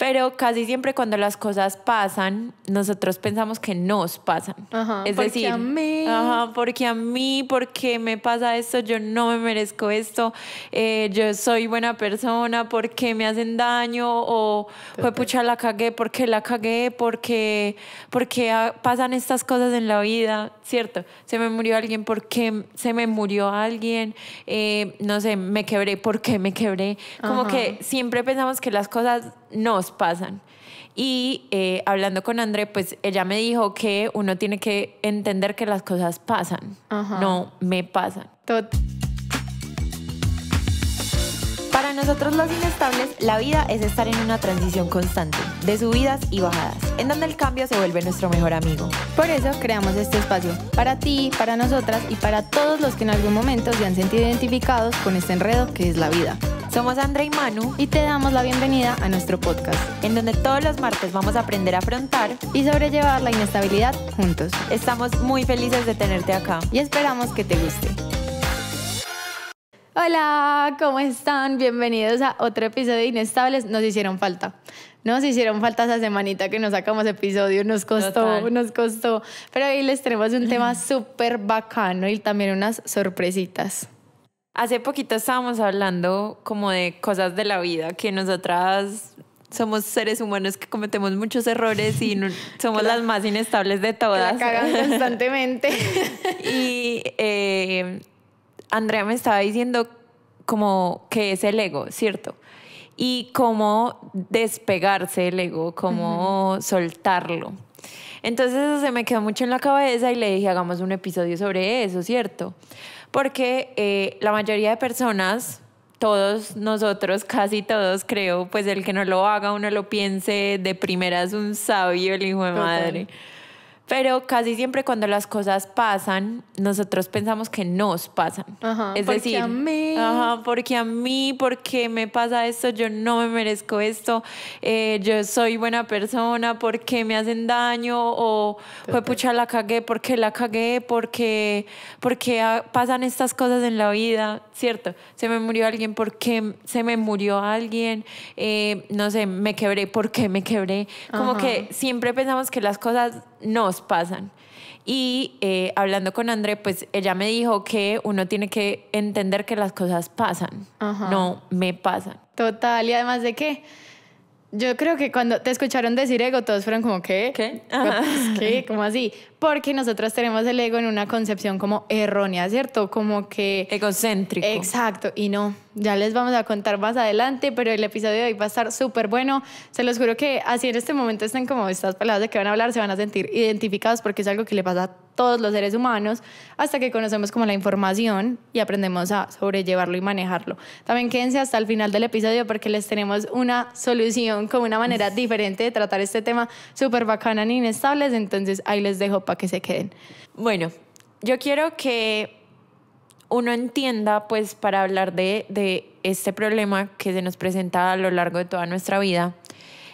Pero casi siempre cuando las cosas pasan, nosotros pensamos que nos pasan. Ajá, es decir, mí Ajá, porque a mí, porque me pasa esto, yo no me merezco esto, eh, yo soy buena persona, porque me hacen daño, o fue pucha, la cagué, porque la cagué, porque, porque pasan estas cosas en la vida, ¿cierto? Se me murió alguien, porque se me murió alguien, eh, no sé, me quebré, porque me quebré. Como que siempre pensamos que las cosas nos pasan. Y eh, hablando con André, pues ella me dijo que uno tiene que entender que las cosas pasan, no me pasan. para nosotros los inestables, la vida es estar en una transición constante, de subidas y bajadas, en donde el cambio se vuelve nuestro mejor amigo. Por eso creamos este espacio, para ti, para nosotras y para todos los que en algún momento se han sentido identificados con este enredo que es la vida. Somos André y Manu y te damos la bienvenida a nuestro podcast, en donde todos los martes vamos a aprender a afrontar y sobrellevar la inestabilidad juntos. Estamos muy felices de tenerte acá y esperamos que te guste. Hola, ¿cómo están? Bienvenidos a otro episodio de Inestables. Nos hicieron falta. Nos hicieron falta esa semanita que nos sacamos episodio, nos costó, nos costó. Pero hoy les tenemos un tema súper bacano y también unas sorpresitas. Hace poquito estábamos hablando como de cosas de la vida que nosotras somos seres humanos que cometemos muchos errores y somos las más inestables de todas. cagan constantemente. y eh, Andrea me estaba diciendo como que es el ego, ¿cierto? Y cómo despegarse el ego, cómo soltarlo. Entonces eso se me quedó mucho en la cabeza y le dije, hagamos un episodio sobre eso, ¿cierto? Porque eh, la mayoría de personas, todos nosotros, casi todos creo, pues el que no lo haga, uno lo piense de primera es un sabio, el hijo de madre. Pero casi siempre cuando las cosas pasan, nosotros pensamos que nos pasan. Ajá, es porque decir, a mí. Ajá, porque a mí, porque me pasa esto, yo no me merezco esto, eh, yo soy buena persona, porque me hacen daño, o fue pucha, la cagué, porque la cagué, porque, porque pasan estas cosas en la vida, ¿cierto? Se me murió alguien, porque se me murió alguien, eh, no sé, me quebré, porque me quebré. Como que siempre pensamos que las cosas nos pasan. Y eh, hablando con André, pues ella me dijo que uno tiene que entender que las cosas pasan, no me pasan. Total, y además de que yo creo que cuando te escucharon decir ego, todos fueron como, ¿qué? ¿Qué? Pues, ¿Qué? ¿Cómo así? Porque nosotros tenemos el ego en una concepción como errónea, ¿cierto? Como que... Egocéntrico. Exacto, y no ya les vamos a contar más adelante, pero el episodio de hoy va a estar súper bueno. Se los juro que así en este momento están como estas palabras de que van a hablar, se van a sentir identificados porque es algo que le pasa a todos los seres humanos hasta que conocemos como la información y aprendemos a sobrellevarlo y manejarlo. También quédense hasta el final del episodio porque les tenemos una solución con una manera diferente de tratar este tema súper bacana en Inestables, entonces ahí les dejo para que se queden. Bueno, yo quiero que uno entienda, pues para hablar de, este problema que se nos presenta a lo largo de toda nuestra vida,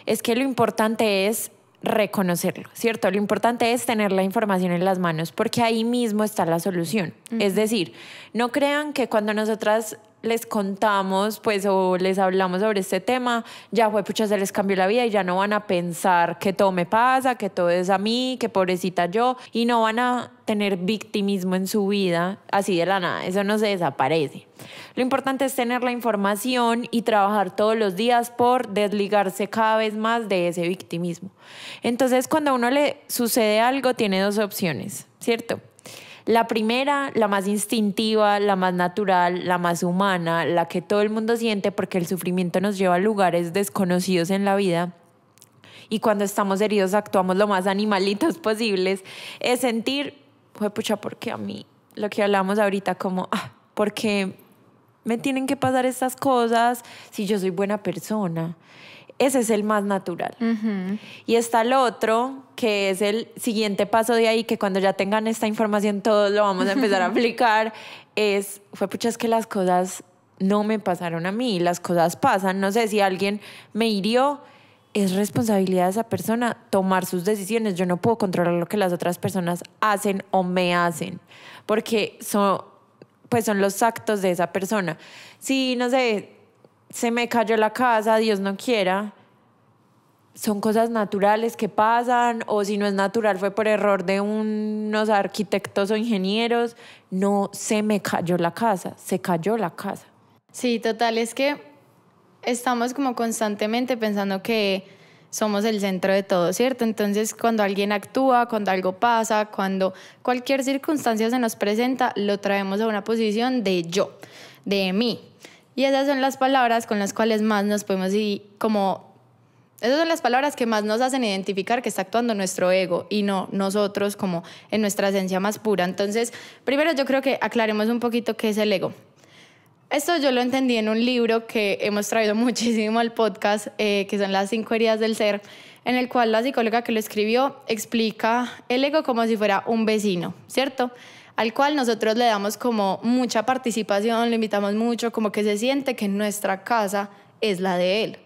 es que lo importante es reconocerlo, ¿cierto? Lo importante es tener la información en las manos porque ahí mismo está la solución. Es decir, no crean que cuando nosotras les contamos, pues, o les hablamos sobre este tema, ya fue, pucha, se les cambió la vida y ya no van a pensar que todo me pasa, que todo es a mí, que pobrecita yo, y no van a tener victimismo en su vida así de la nada, eso no se desaparece. Lo importante es tener la información y trabajar todos los días por desligarse cada vez más de ese victimismo. Entonces, cuando a uno le sucede algo, tiene dos opciones, ¿cierto? La primera, la más instintiva, la más natural, la más humana, la que todo el mundo siente porque el sufrimiento nos lleva a lugares desconocidos en la vida y cuando estamos heridos actuamos lo más animalitos posibles, es sentir, pues pucha, porque a mí, lo que hablamos ahorita, como, ah, porque me tienen que pasar estas cosas si yo soy buena persona ese es el más natural. Y está el otro, que es el siguiente paso de ahí, que cuando ya tengan esta información todos lo vamos a empezar a aplicar, es, fue pucha, es que las cosas no me pasaron a mí, las cosas pasan, no sé si alguien me hirió, es responsabilidad de esa persona tomar sus decisiones, yo no puedo controlar lo que las otras personas hacen o me hacen, porque son, pues son los actos de esa persona. Sí, no sé, se me cayó la casa, Dios no quiera, son cosas naturales que pasan o si no es natural fue por error de unos arquitectos o ingenieros, no se me cayó la casa, se cayó la casa. Sí, total, es que estamos como constantemente pensando que somos el centro de todo, ¿cierto? Entonces, cuando alguien actúa, cuando algo pasa, cuando cualquier circunstancia se nos presenta, lo traemos a una posición de yo, de mí, y esas son las palabras con las cuales más nos podemos ir como... Esas son las palabras que más nos hacen identificar que está actuando nuestro ego y no nosotros como en nuestra esencia más pura. Entonces, primero yo creo que aclaremos un poquito qué es el ego. Esto yo lo entendí en un libro que hemos traído muchísimo al podcast, eh, que son las cinco heridas del ser, en el cual la psicóloga que lo escribió explica el ego como si fuera un vecino, ¿cierto? al cual nosotros le damos como mucha participación, le invitamos mucho, como que se siente que nuestra casa es la de él.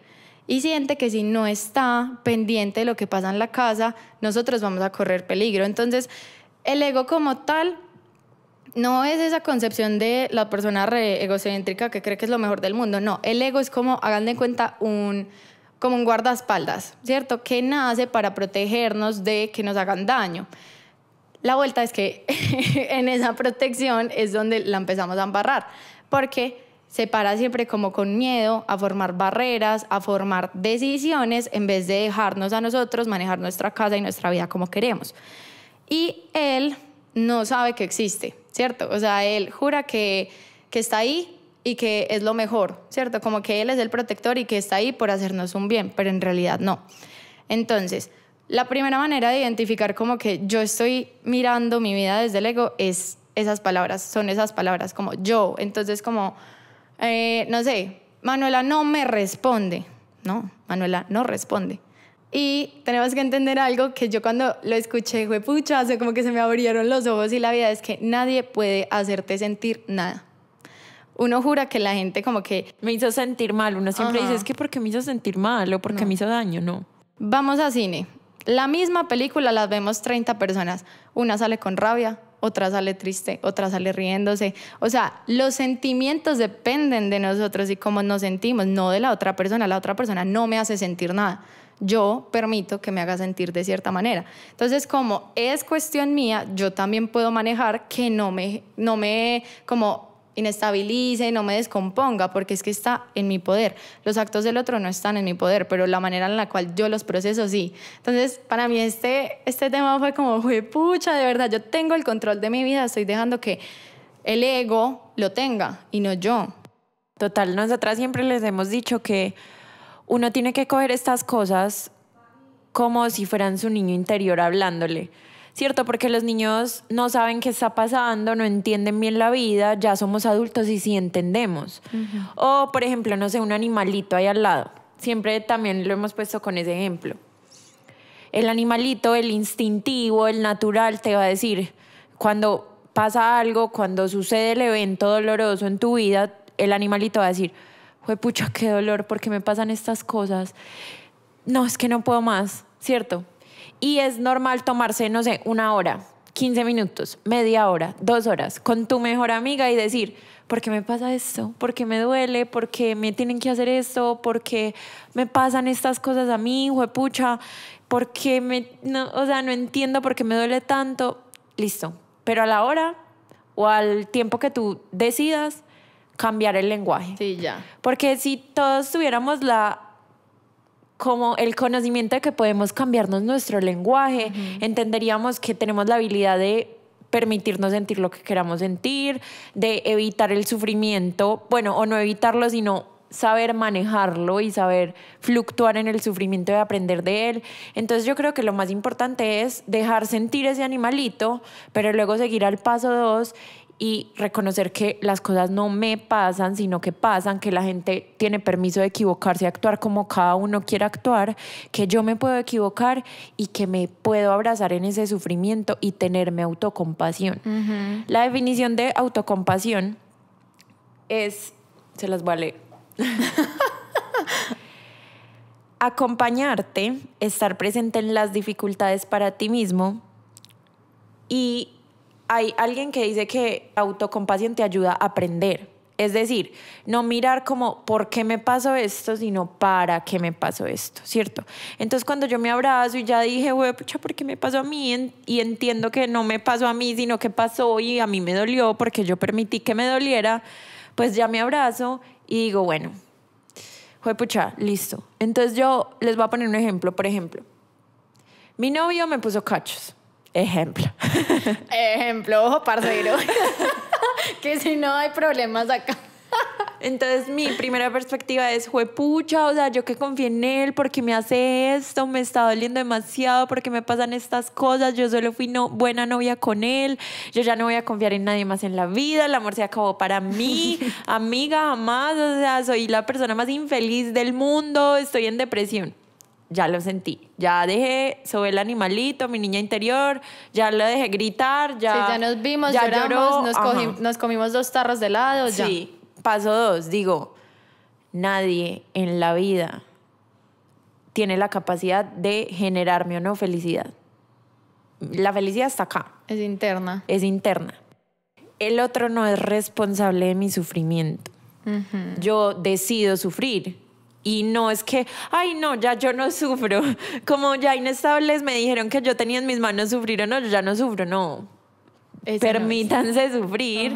Y siente que si no está pendiente de lo que pasa en la casa, nosotros vamos a correr peligro. Entonces, el ego como tal no es esa concepción de la persona egocéntrica que cree que es lo mejor del mundo. No, el ego es como, hagan de cuenta, un, como un guardaespaldas, ¿cierto? Que nace para protegernos de que nos hagan daño. La vuelta es que en esa protección es donde la empezamos a embarrar, porque se para siempre como con miedo a formar barreras, a formar decisiones, en vez de dejarnos a nosotros manejar nuestra casa y nuestra vida como queremos. Y él no sabe que existe, ¿cierto? O sea, él jura que, que está ahí y que es lo mejor, ¿cierto? Como que él es el protector y que está ahí por hacernos un bien, pero en realidad no. Entonces, la primera manera de identificar como que yo estoy mirando mi vida desde el ego es esas palabras, son esas palabras como yo. Entonces como, eh, no sé, Manuela no me responde. No, Manuela no responde. Y tenemos que entender algo que yo cuando lo escuché fue pucha, hace como que se me abrieron los ojos y la vida es que nadie puede hacerte sentir nada uno jura que la gente como que... Me hizo sentir mal, uno siempre dice, es que porque me hizo sentir mal o porque me hizo daño, no. Vamos a cine. La misma película La vemos 30 personas. Una sale con rabia, otra sale triste, otra sale riéndose. O sea, los sentimientos dependen de nosotros y cómo nos sentimos, no de la otra persona. La otra persona no me hace sentir nada. Yo permito que me haga sentir de cierta manera. Entonces, como es cuestión mía, yo también puedo manejar que no me, no me, como inestabilice, no me descomponga, porque es que está en mi poder. Los actos del otro no están en mi poder, pero la manera en la cual yo los proceso sí. Entonces, para mí este, este tema fue como, fue pucha, de verdad, yo tengo el control de mi vida, estoy dejando que el ego lo tenga y no yo. Total, nosotras siempre les hemos dicho que uno tiene que coger estas cosas como si fueran su niño interior hablándole ¿cierto? Porque los niños no saben qué está pasando, no entienden bien la vida, ya somos adultos y sí entendemos. O, por ejemplo, no sé, un animalito ahí al lado. Siempre también lo hemos puesto con ese ejemplo. El animalito, el instintivo, el natural, te va a decir, cuando pasa algo, cuando sucede el evento doloroso en tu vida, el animalito va a decir, fue pucha, qué dolor, ¿por qué me pasan estas cosas? No, es que no puedo más, ¿cierto? Y es normal tomarse, no sé, una hora, 15 minutos, media hora, dos horas con tu mejor amiga y decir, ¿por qué me pasa esto? ¿Por qué me duele? ¿Por qué me tienen que hacer esto? ¿Por qué me pasan estas cosas a mí, pucha ¿Por qué me, o sea, no entiendo por qué me duele tanto? Listo. Pero a la hora o al tiempo que tú decidas, cambiar el lenguaje. Sí, ya. Porque si todos tuviéramos la como el conocimiento de que podemos cambiarnos nuestro lenguaje, entenderíamos que tenemos la habilidad de permitirnos sentir lo que queramos sentir, de evitar el sufrimiento, bueno, o no evitarlo, sino saber manejarlo y saber fluctuar en el sufrimiento y aprender de él. Entonces yo creo que lo más importante es dejar sentir ese animalito, pero luego seguir al paso dos y reconocer que las cosas no me pasan, sino que pasan, que la gente tiene permiso de equivocarse, actuar como cada uno quiera actuar, que yo me puedo equivocar y que me puedo abrazar en ese sufrimiento y tenerme autocompasión. La definición de autocompasión es, se las vale. Acompañarte, estar presente en las dificultades para ti mismo y hay alguien que dice que autocompasión te ayuda a aprender. Es decir, no mirar como por qué me pasó esto, sino para qué me pasó esto, ¿cierto? Entonces cuando yo me abrazo y ya dije, güey, pucha, ¿por qué me pasó a mí? Y entiendo que no me pasó a mí, sino que pasó y a mí me dolió porque yo permití que me doliera, pues ya me abrazo y digo, bueno, güey, pucha, listo. Entonces yo les voy a poner un ejemplo, por ejemplo. Mi novio me puso cachos Ejemplo. Ejemplo, ojo, parcero. que si no hay problemas acá. Entonces mi primera perspectiva es, pucha, o sea, yo que confié en él, porque me hace esto, me está doliendo demasiado, porque me pasan estas cosas, yo solo fui buena novia con él, yo ya no voy a confiar en nadie más en la vida, el amor se acabó para mí, amiga, jamás, o sea, soy la persona más infeliz del mundo, estoy en depresión ya lo sentí. Ya dejé, sobre el animalito, mi niña interior, ya lo dejé gritar, ya... ya nos vimos, ya lloramos, nos, comimos dos tarros de helado, sí, paso dos, digo, nadie en la vida tiene la capacidad de generarme o no felicidad. La felicidad está acá. Es interna. Es interna. El otro no es responsable de mi sufrimiento. Yo decido sufrir y no es que, ay no, ya yo no sufro. Como ya inestables me dijeron que yo tenía en mis manos sufrir o no, yo ya no sufro, no. Permítanse sufrir,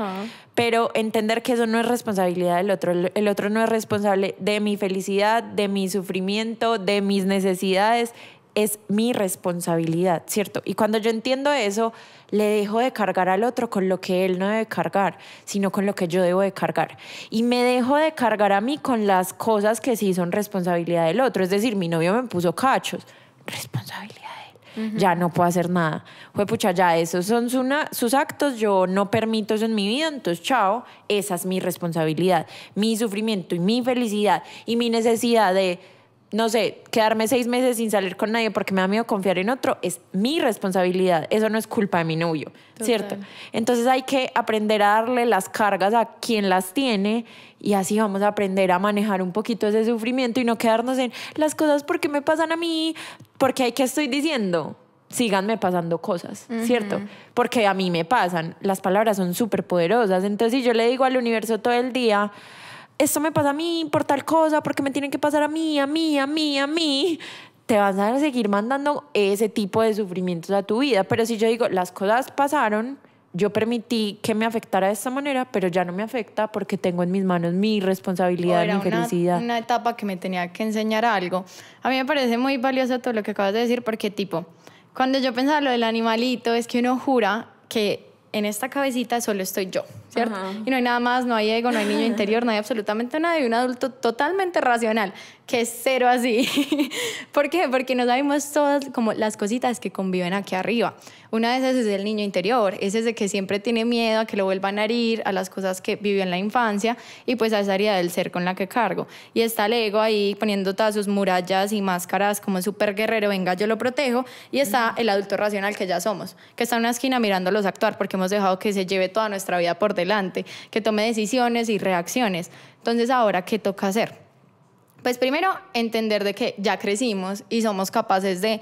pero entender que eso no es responsabilidad del otro. El otro no es responsable de mi felicidad, de mi sufrimiento, de mis necesidades es mi responsabilidad, ¿cierto? Y cuando yo entiendo eso, le dejo de cargar al otro con lo que él no debe cargar, sino con lo que yo debo de cargar. Y me dejo de cargar a mí con las cosas que sí son responsabilidad del otro. Es decir, mi novio me puso cachos, responsabilidad de él. Ya no puedo hacer nada. Fue pucha, ya esos son sus actos, yo no permito eso en mi vida, entonces chao, esa es mi responsabilidad, mi sufrimiento y mi felicidad y mi necesidad de no sé, quedarme seis meses sin salir con nadie porque me da miedo confiar en otro, es mi responsabilidad. Eso no es culpa de mi novio, ¿cierto? Entonces hay que aprender a darle las cargas a quien las tiene y así vamos a aprender a manejar un poquito ese sufrimiento y no quedarnos en las cosas porque me pasan a mí, porque hay que estoy diciendo. Síganme pasando cosas, ¿cierto? Porque a mí me pasan. Las palabras son súper poderosas. Entonces, si yo le digo al universo todo el día, esto me pasa a mí por tal cosa, porque me tienen que pasar a mí, a mí, a mí, a mí, te vas a seguir mandando ese tipo de sufrimientos a tu vida. Pero si yo digo, las cosas pasaron, yo permití que me afectara de esta manera, pero ya no me afecta porque tengo en mis manos mi responsabilidad, mi felicidad. Una, una etapa que me tenía que enseñar algo. A mí me parece muy valioso todo lo que acabas de decir porque tipo, cuando yo pensaba lo del animalito, es que uno jura que en esta cabecita solo estoy yo. Y no hay nada más, no hay ego, no hay niño interior, no hay absolutamente nada. Y un adulto totalmente racional, que es cero así. ¿Por qué? Porque nos sabemos todas como las cositas que conviven aquí arriba. Una de esas es el niño interior, ese es de que siempre tiene miedo a que lo vuelvan a herir, a las cosas que vivió en la infancia y pues a esa área del ser con la que cargo. Y está el ego ahí poniendo todas sus murallas y máscaras como súper guerrero, venga, yo lo protejo. Y está el adulto racional que ya somos, que está en una esquina mirándolos actuar porque hemos dejado que se lleve toda nuestra vida por dentro que tome decisiones y reacciones. Entonces, ahora, ¿qué toca hacer? Pues primero, entender de que ya crecimos y somos capaces de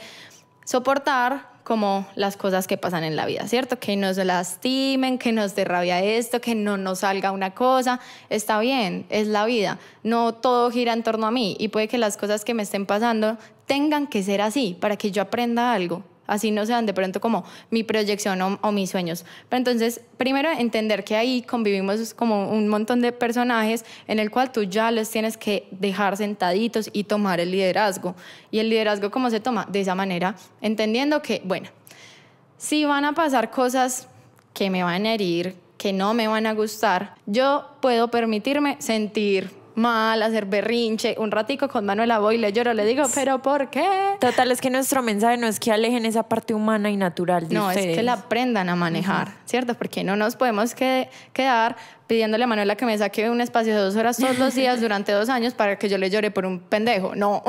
soportar como las cosas que pasan en la vida, ¿cierto? Que nos lastimen, que nos dé rabia esto, que no nos salga una cosa. Está bien, es la vida. No todo gira en torno a mí y puede que las cosas que me estén pasando tengan que ser así para que yo aprenda algo así no sean de pronto como mi proyección o, mis sueños. Pero entonces, primero entender que ahí convivimos como un montón de personajes en el cual tú ya los tienes que dejar sentaditos y tomar el liderazgo. Y el liderazgo, ¿cómo se toma? De esa manera, entendiendo que, bueno, si van a pasar cosas que me van a herir, que no me van a gustar, yo puedo permitirme sentir mal, hacer berrinche, un ratico con Manuela voy le lloro, le digo, pero ¿por qué? Total, es que nuestro mensaje no es que alejen esa parte humana y natural No, es que la aprendan a manejar, ¿cierto? Porque no nos podemos quedar pidiéndole a Manuela que me saque un espacio de dos horas todos los días durante dos años para que yo le llore por un pendejo. No.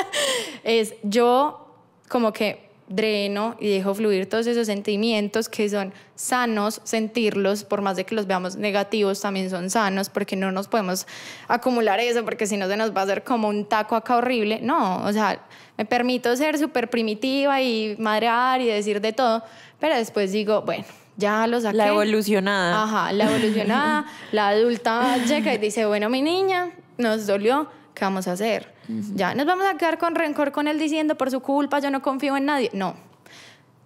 es yo como que dreno y dejo fluir todos esos sentimientos que son sanos sentirlos, por más de que los veamos negativos, también son sanos porque no nos podemos acumular eso, porque si no se nos va a hacer como un taco acá horrible. No, o sea, me permito ser súper primitiva y madrear y decir de todo, pero después digo, bueno, ya lo saqué. La evolucionada. Ajá, la evolucionada, la adulta llega y dice, bueno, mi niña, nos dolió ¿qué vamos a hacer? Ya, nos vamos a quedar con rencor con él diciendo por su culpa yo no confío en nadie. No,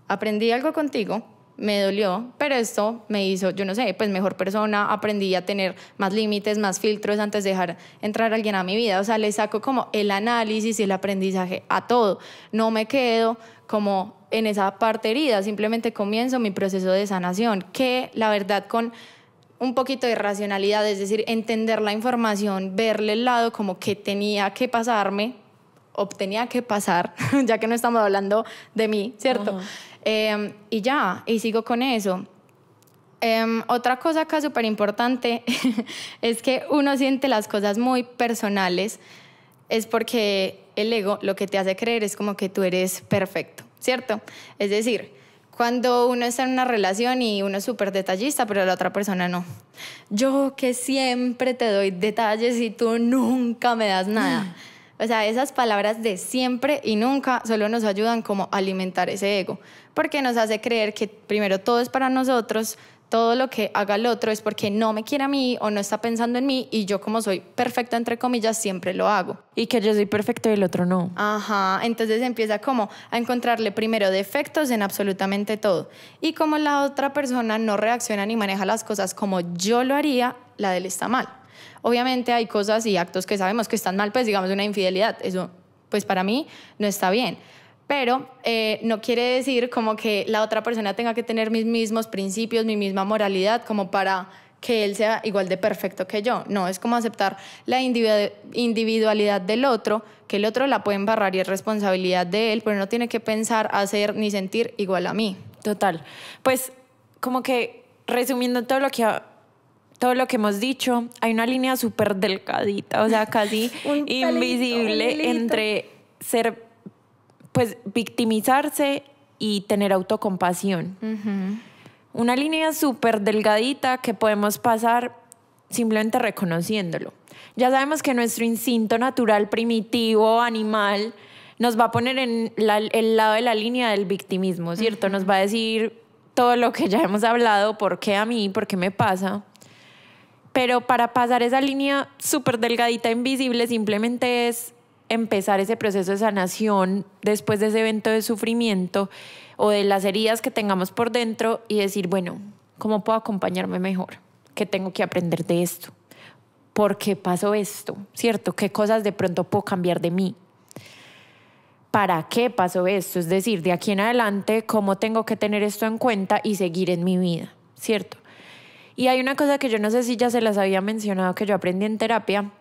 aprendí algo contigo, me dolió, pero esto me hizo, yo no sé, pues mejor persona, aprendí a tener más límites, más filtros antes de dejar entrar a alguien a mi vida. O sea, le saco como el análisis y el aprendizaje a todo. No me quedo como en esa parte herida, simplemente comienzo mi proceso de sanación, que la verdad con un poquito de racionalidad, es decir, entender la información, verle el lado como que tenía que pasarme, obtenía que pasar, ya que no estamos hablando de mí, ¿cierto? Em, y ya, y sigo con eso. Em, otra cosa acá súper importante es que uno siente las cosas muy personales, es porque el ego lo que te hace creer es como que tú eres perfecto, ¿cierto? Es decir, cuando uno está en una relación y uno es súper detallista, pero la otra persona no. Yo que siempre te doy detalles y tú nunca me das nada. Mm. O sea, esas palabras de siempre y nunca solo nos ayudan como a alimentar ese ego, porque nos hace creer que primero todo es para nosotros, todo lo que haga el otro es porque no me quiere a mí o no está pensando en mí y yo como soy perfecta entre comillas siempre lo hago. Y que yo soy perfecto y el otro no. Ajá, entonces empieza como a encontrarle primero defectos en absolutamente todo. Y como la otra persona no reacciona ni maneja las cosas como yo lo haría, la de él está mal. Obviamente hay cosas y actos que sabemos que están mal, pues digamos una infidelidad, eso pues para mí no está bien pero eh, no quiere decir como que la otra persona tenga que tener mis mismos principios, mi misma moralidad, como para que él sea igual de perfecto que yo. No, es como aceptar la individualidad del otro, que el otro la puede embarrar y es responsabilidad de él, pero no tiene que pensar, hacer ni sentir igual a mí. Total. Pues como que resumiendo todo lo que todo lo que hemos dicho, hay una línea súper delgadita, o sea, casi invisible entre ser pues victimizarse y tener autocompasión. Una línea súper delgadita que podemos pasar simplemente reconociéndolo. Ya sabemos que nuestro instinto natural, primitivo, animal, nos va a poner en el lado de la línea del victimismo, ¿cierto? Nos va a decir todo lo que ya hemos hablado, por qué a mí, por qué me pasa. Pero para pasar esa línea súper delgadita, invisible, simplemente es empezar ese proceso de sanación después de ese evento de sufrimiento o de las heridas que tengamos por dentro y decir, bueno, ¿cómo puedo acompañarme mejor? ¿Qué tengo que aprender de esto? ¿Por qué pasó esto? ¿Cierto? ¿Qué cosas de pronto puedo cambiar de mí? ¿Para qué pasó esto? Es decir, de aquí en adelante, ¿cómo tengo que tener esto en cuenta y seguir en mi vida? ¿Cierto? Y hay una cosa que yo no sé si ya se las había mencionado que yo aprendí en terapia,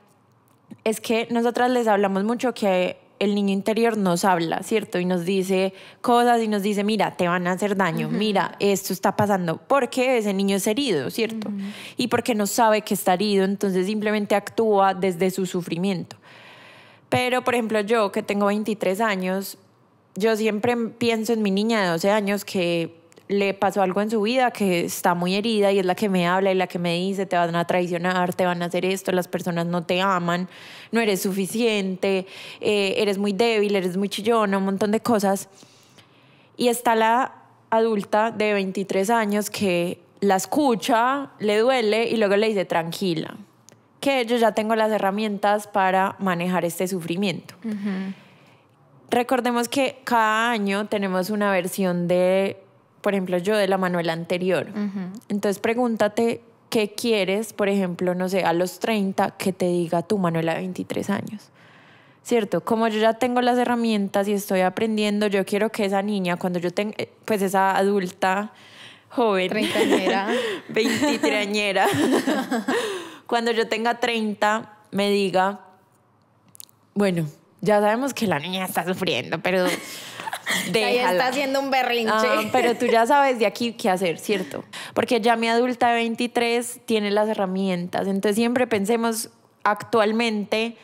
es que nosotras les hablamos mucho que el niño interior nos habla, ¿cierto? Y nos dice cosas y nos dice, mira, te van a hacer daño, mira, esto está pasando, porque ese niño es herido, ¿cierto? Y porque no sabe que está herido, entonces simplemente actúa desde su sufrimiento. Pero, por ejemplo, yo que tengo 23 años, yo siempre pienso en mi niña de 12 años que le pasó algo en su vida que está muy herida y es la que me habla y la que me dice, te van a traicionar, te van a hacer esto, las personas no te aman, no eres suficiente, eh, eres muy débil, eres muy chillona, un montón de cosas. Y está la adulta de 23 años que la escucha, le duele y luego le dice, tranquila, que yo ya tengo las herramientas para manejar este sufrimiento. Recordemos que cada año tenemos una versión de por ejemplo, yo de la manuela anterior. Entonces pregúntate qué quieres, por ejemplo, no sé, a los 30 que te diga tu Manuela de 23 años. ¿Cierto? Como yo ya tengo las herramientas y estoy aprendiendo, yo quiero que esa niña, cuando yo tenga, eh, pues esa adulta joven, treintañera, veintitrañera, cuando yo tenga 30, me diga, bueno, ya sabemos que la niña está sufriendo, pero Ahí está haciendo un berrinche. Ah, pero tú ya sabes de aquí qué hacer, ¿cierto? Porque ya mi adulta de 23 tiene las herramientas. Entonces siempre pensemos actualmente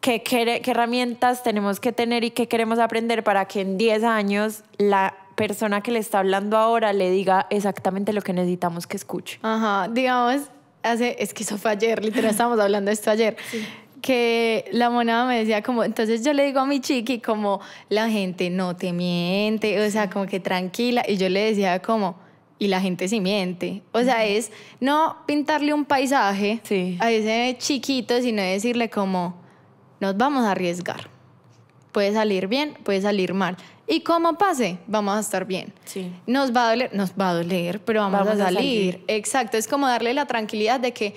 qué, herramientas tenemos que tener y qué queremos aprender para que en 10 años la persona que le está hablando ahora le diga exactamente lo que necesitamos que escuche. Ajá, digamos, hace, es que eso fue ayer, literal, estábamos hablando de esto ayer. Sí que la monada me decía como, entonces yo le digo a mi chiqui como, la gente no te miente, o sea, como que tranquila, y yo le decía como, y la gente sí miente. O sea, es no pintarle un paisaje a ese chiquito, sino decirle como, nos vamos a arriesgar. Puede salir bien, puede salir mal. Y como pase, vamos a estar bien. Nos va a doler, nos va a doler, pero vamos, a, salir. Exacto, es como darle la tranquilidad de que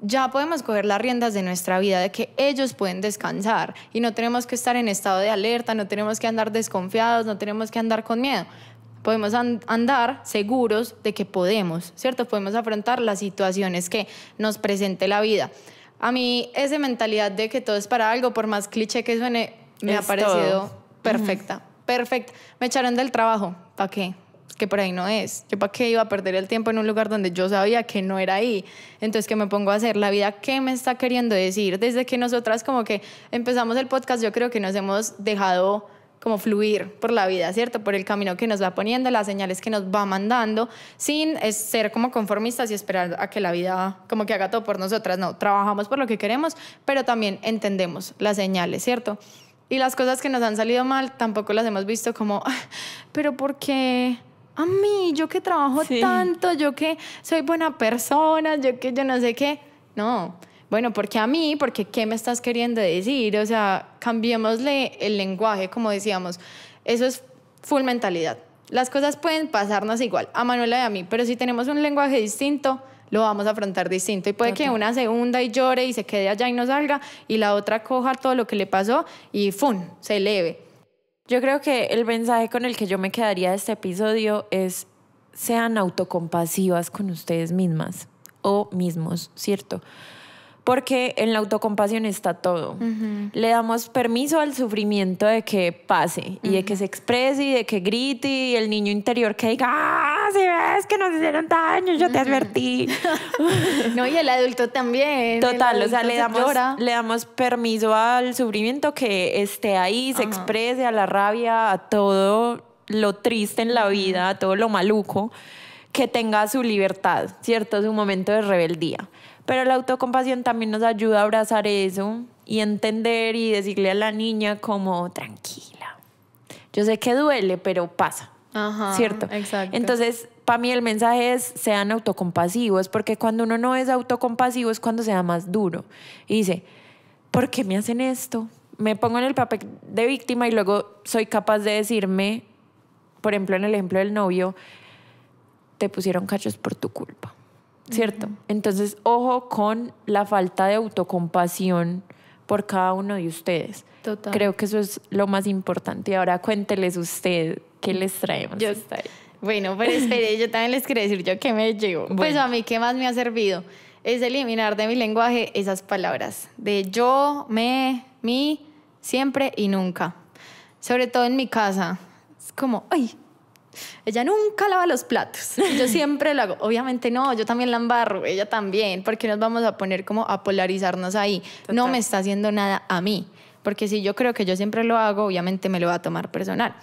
ya podemos coger las riendas de nuestra vida, de que ellos pueden descansar y no tenemos que estar en estado de alerta, no tenemos que andar desconfiados, no tenemos que andar con miedo. Podemos andar seguros de que podemos, ¿cierto? Podemos afrontar las situaciones que nos presente la vida. A mí esa mentalidad de que todo es para algo, por más cliché que suene, me ha parecido perfecta, perfecta. Me echaron del trabajo, ¿para qué? que por ahí no es. Yo para qué iba a perder el tiempo en un lugar donde yo sabía que no era ahí. Entonces, que me pongo a hacer la vida, ¿qué me está queriendo decir? Desde que nosotras como que empezamos el podcast, yo creo que nos hemos dejado como fluir por la vida, ¿cierto? Por el camino que nos va poniendo, las señales que nos va mandando, sin eh, ser como conformistas y esperar a que la vida como que haga todo por nosotras. No, trabajamos por lo que queremos, pero también entendemos las señales, ¿cierto? Y las cosas que nos han salido mal tampoco las hemos visto como, ah, pero ¿por qué? a mí, yo que trabajo tanto, yo que soy buena persona, yo que yo no sé qué. No, bueno, porque a mí, porque qué me estás queriendo decir, o sea, cambiémosle el lenguaje, como decíamos, eso es full mentalidad. Las cosas pueden pasarnos igual, a Manuela y a mí, pero si tenemos un lenguaje distinto, lo vamos a afrontar distinto. Y puede que una se hunda y llore y se quede allá y no salga, y la otra coja todo lo que le pasó y fun, se eleve. Yo creo que el mensaje con el que yo me quedaría de este episodio es sean autocompasivas con ustedes mismas o mismos, ¿cierto? porque en la autocompasión está todo. Le damos permiso al sufrimiento de que pase y de que se exprese y de que grite y el niño interior que diga, ah, si ves que nos hicieron daño, yo te advertí. no, y el adulto también. Total, o sea, le damos, le damos permiso al sufrimiento que esté ahí, se exprese a la rabia, a todo lo triste en la vida, a todo lo maluco, que tenga su libertad, ¿cierto? Su momento de rebeldía. Pero la autocompasión también nos ayuda a abrazar eso y entender y decirle a la niña como tranquila. Yo sé que duele, pero pasa. ¿Cierto? Exacto. Entonces, para mí el mensaje es sean autocompasivos, porque cuando uno no es autocompasivo es cuando se da más duro. Y dice, ¿por qué me hacen esto? Me pongo en el papel de víctima y luego soy capaz de decirme, por ejemplo, en el ejemplo del novio, te pusieron cachos por tu culpa. ¿cierto? Entonces, ojo con la falta de autocompasión por cada uno de ustedes. Total. Creo que eso es lo más importante. Y ahora cuénteles usted qué les traemos. Yo, estoy bueno, pues espere, yo también les quería decir yo qué me llevo. Pues a mí, ¿qué más me ha servido? Es eliminar de mi lenguaje esas palabras de yo, me, mi, siempre y nunca. Sobre todo en mi casa. Es como, ay, ella nunca lava los platos. Yo siempre lo hago. Obviamente no, yo también la embarro, ella también, porque nos vamos a poner como a polarizarnos ahí. No me está haciendo nada a mí, porque si yo creo que yo siempre lo hago, obviamente me lo va a tomar personal.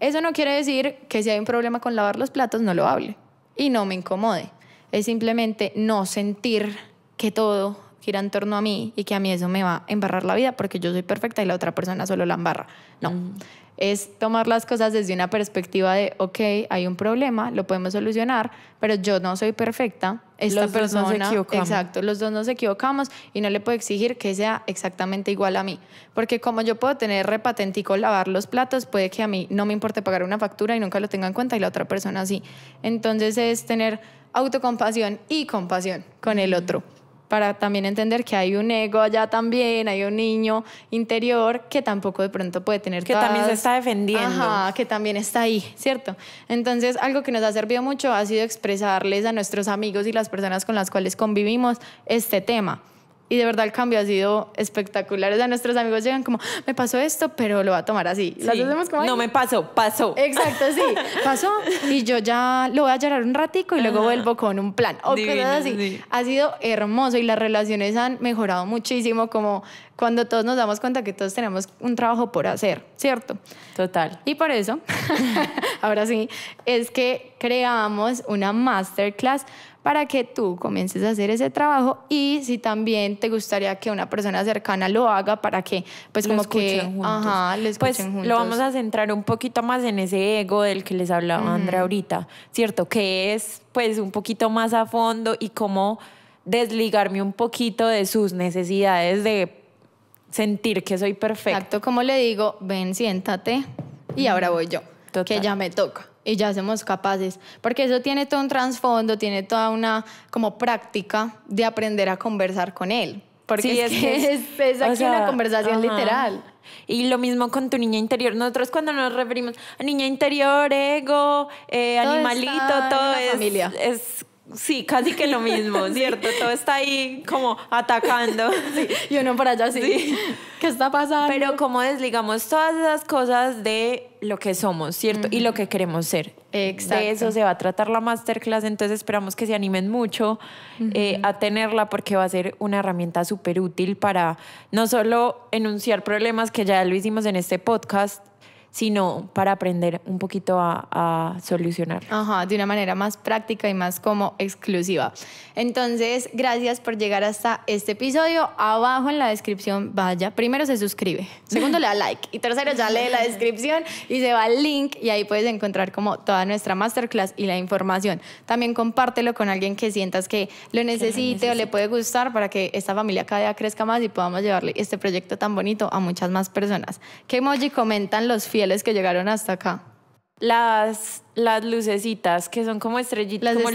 Eso no quiere decir que si hay un problema con lavar los platos, no lo hable y no me incomode. Es simplemente no sentir que todo gira en torno a mí y que a mí eso me va a embarrar la vida porque yo soy perfecta y la otra persona solo la embarra. No. Mm es tomar las cosas desde una perspectiva de, ok, hay un problema, lo podemos solucionar, pero yo no soy perfecta. Esta los persona, dos nos equivocamos. Exacto, los dos nos equivocamos y no le puedo exigir que sea exactamente igual a mí. Porque como yo puedo tener repatentico lavar los platos, puede que a mí no me importe pagar una factura y nunca lo tenga en cuenta y la otra persona sí. Entonces es tener autocompasión y compasión con el otro para también entender que hay un ego allá también, hay un niño interior que tampoco de pronto puede tener que también se está defendiendo, Ajá, que también está ahí, ¿cierto? Entonces, algo que nos ha servido mucho ha sido expresarles a nuestros amigos y las personas con las cuales convivimos este tema y de verdad el cambio ha sido espectacular. O sea, nuestros amigos llegan como, me pasó esto, pero lo va a tomar así. como, no me pasó, pasó. Exacto, sí. pasó y yo ya lo voy a llorar un ratico y luego vuelvo con un plan. O así. Ha sido hermoso y las relaciones han mejorado muchísimo, como cuando todos nos damos cuenta que todos tenemos un trabajo por hacer, ¿cierto? Total. Y por eso, ahora sí, es que creamos una masterclass para que tú comiences a hacer ese trabajo y si también te gustaría que una persona cercana lo haga para que pues como que juntos. Ajá, lo pues juntos. lo vamos a centrar un poquito más en ese ego del que les hablaba Andrea ahorita, cierto, que es pues un poquito más a fondo y cómo desligarme un poquito de sus necesidades de sentir que soy perfecto. Exacto, como le digo, ven, siéntate y ahora voy yo, que ya me toca y ya somos capaces, porque eso tiene todo un trasfondo, tiene toda una como práctica de aprender a conversar con él, porque es, que es, una conversación literal. Y lo mismo con tu niña interior. Nosotros cuando nos referimos a niña interior, ego, eh, animalito, todo es, familia. es Sí, casi que lo mismo, ¿cierto? Todo está ahí como atacando. y uno para allá así. Sí. ¿Qué está pasando? Pero como desligamos todas esas cosas de lo que somos, ¿cierto? Y lo que queremos ser. Exacto. De eso se va a tratar la masterclass, entonces esperamos que se animen mucho eh, a tenerla porque va a ser una herramienta súper útil para no solo enunciar problemas que ya lo hicimos en este podcast, sino para aprender un poquito a, solucionar. Ajá, de una manera más práctica y más como exclusiva. Entonces, gracias por llegar hasta este episodio. Abajo en la descripción, vaya, primero se suscribe, segundo le da like y tercero ya lee la descripción y se va al link y ahí puedes encontrar como toda nuestra masterclass y la información. También compártelo con alguien que sientas que lo necesite o le puede gustar para que esta familia cada día crezca más y podamos llevarle este proyecto tan bonito a muchas más personas. ¿Qué emoji comentan los fieles? que llegaron hasta acá. Las, las lucecitas, que son como estrellitas, como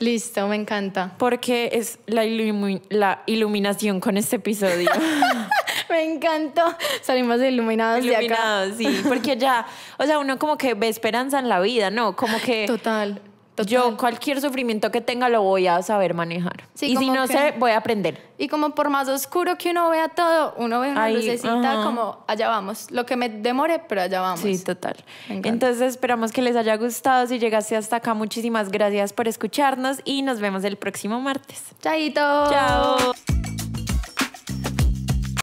Listo, me encanta. Porque es la, iluminación con este episodio. me encantó. Salimos iluminados, iluminados de acá. sí, porque ya, o sea, uno como que ve esperanza en la vida, ¿no? Como que... Total. Yo cualquier sufrimiento que tenga lo voy a saber manejar. y si no sé, voy a aprender. Y como por más oscuro que uno vea todo, uno ve una lucecita como allá vamos. Lo que me demore, pero allá vamos. Sí, total. Entonces esperamos que les haya gustado. Si llegaste hasta acá, muchísimas gracias por escucharnos y nos vemos el próximo martes. Chaito. Chao.